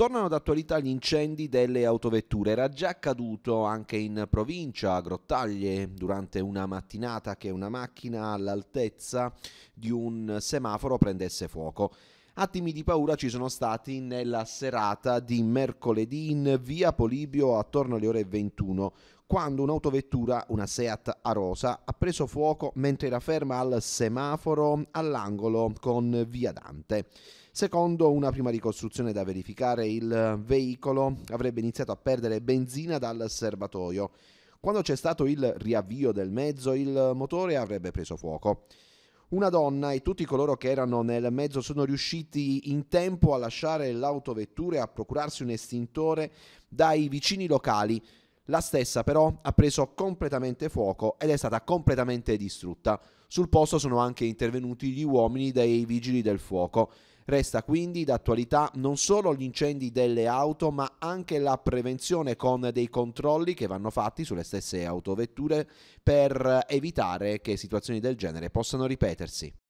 Tornano d'attualità gli incendi delle autovetture. Era già accaduto anche in provincia, a Grottaglie, durante una mattinata che una macchina all'altezza di un semaforo prendesse fuoco attimi di paura ci sono stati nella serata di mercoledì in via Polibio attorno alle ore 21 quando un'autovettura, una Seat Arosa, ha preso fuoco mentre era ferma al semaforo all'angolo con Via Dante. Secondo una prima ricostruzione da verificare, il veicolo avrebbe iniziato a perdere benzina dal serbatoio. Quando c'è stato il riavvio del mezzo, il motore avrebbe preso fuoco. Una donna e tutti coloro che erano nel mezzo sono riusciti in tempo a lasciare l'autovettura e a procurarsi un estintore dai vicini locali la stessa però ha preso completamente fuoco ed è stata completamente distrutta. Sul posto sono anche intervenuti gli uomini dei vigili del fuoco. Resta quindi d'attualità non solo gli incendi delle auto, ma anche la prevenzione con dei controlli che vanno fatti sulle stesse autovetture per evitare che situazioni del genere possano ripetersi.